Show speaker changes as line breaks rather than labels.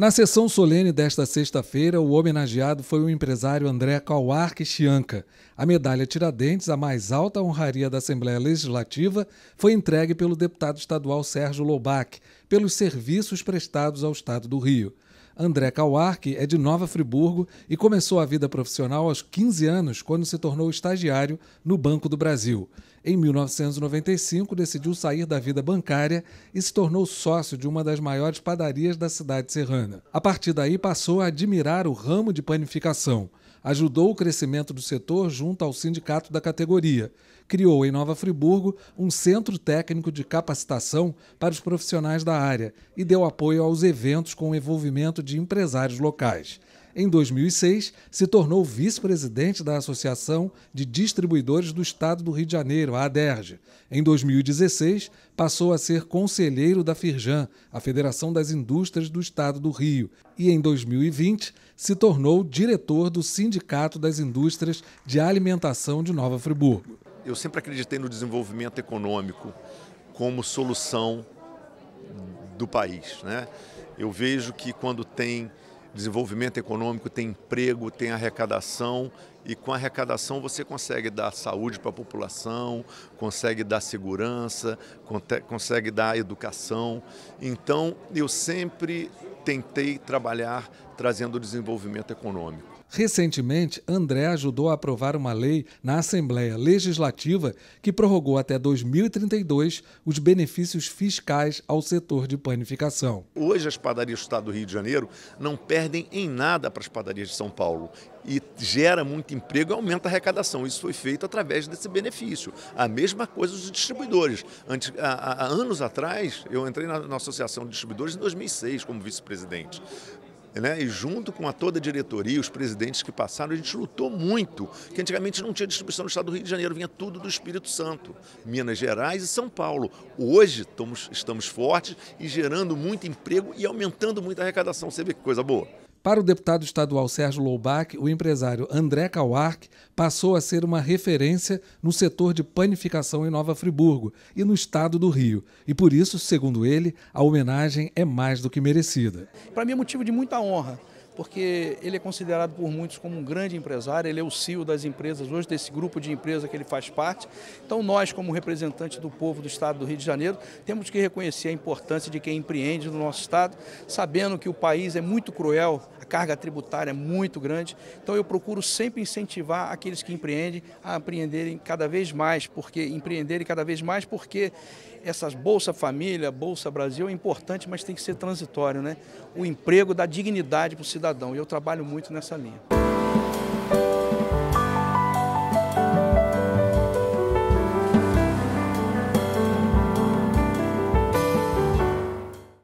Na sessão solene desta sexta-feira, o homenageado foi o empresário André Kauark Chianca. A medalha Tiradentes, a mais alta honraria da Assembleia Legislativa, foi entregue pelo deputado estadual Sérgio Lobac, pelos serviços prestados ao Estado do Rio. André Kauark é de Nova Friburgo e começou a vida profissional aos 15 anos, quando se tornou estagiário no Banco do Brasil. Em 1995, decidiu sair da vida bancária e se tornou sócio de uma das maiores padarias da cidade serrana. A partir daí, passou a admirar o ramo de panificação ajudou o crescimento do setor junto ao sindicato da categoria. Criou em Nova Friburgo um centro técnico de capacitação para os profissionais da área e deu apoio aos eventos com o envolvimento de empresários locais. Em 2006, se tornou vice-presidente da Associação de Distribuidores do Estado do Rio de Janeiro, a ADERJ. Em 2016, passou a ser conselheiro da Firjan, a Federação das Indústrias do Estado do Rio, e em 2020 se tornou diretor do Sindicato das Indústrias de Alimentação de Nova Friburgo.
Eu sempre acreditei no desenvolvimento econômico como solução do país, né? Eu vejo que quando tem desenvolvimento econômico, tem emprego, tem arrecadação e com arrecadação você consegue dar saúde para a população, consegue dar segurança, consegue dar educação. Então eu sempre tentei trabalhar trazendo desenvolvimento econômico.
Recentemente, André ajudou a aprovar uma lei na Assembleia Legislativa que prorrogou até 2032 os benefícios fiscais ao setor de panificação.
Hoje, as padarias do Estado do Rio de Janeiro não perdem em nada para as padarias de São Paulo e gera muito emprego e aumenta a arrecadação. Isso foi feito através desse benefício. A mesma coisa dos distribuidores. Antes, há, há anos atrás, eu entrei na, na Associação de Distribuidores em 2006 como vice-presidente. Né? E junto com a toda a diretoria, os presidentes que passaram, a gente lutou muito, que antigamente não tinha distribuição no estado do Rio de Janeiro, vinha tudo do Espírito Santo, Minas Gerais e São Paulo. Hoje estamos, estamos fortes e gerando muito emprego e aumentando muito a arrecadação. Você vê que coisa boa.
Para o deputado estadual Sérgio Loubach, o empresário André Kauark passou a ser uma referência no setor de panificação em Nova Friburgo e no estado do Rio. E por isso, segundo ele, a homenagem é mais do que merecida. Para mim é
motivo de muita honra porque ele é considerado por muitos como um grande empresário, ele é o CEO das empresas hoje, desse grupo de empresa que ele faz parte. Então nós, como representante do povo do Estado do Rio de Janeiro, temos que reconhecer a importância de quem empreende no nosso Estado, sabendo que o país é muito cruel, a carga tributária é muito grande. Então eu procuro sempre incentivar aqueles que empreendem a empreenderem cada vez mais, porque empreenderem cada vez mais porque essas Bolsa Família, Bolsa Brasil é importante, mas tem que ser transitório. Né? O emprego dá dignidade para o cidadão cidadão e eu trabalho muito nessa linha.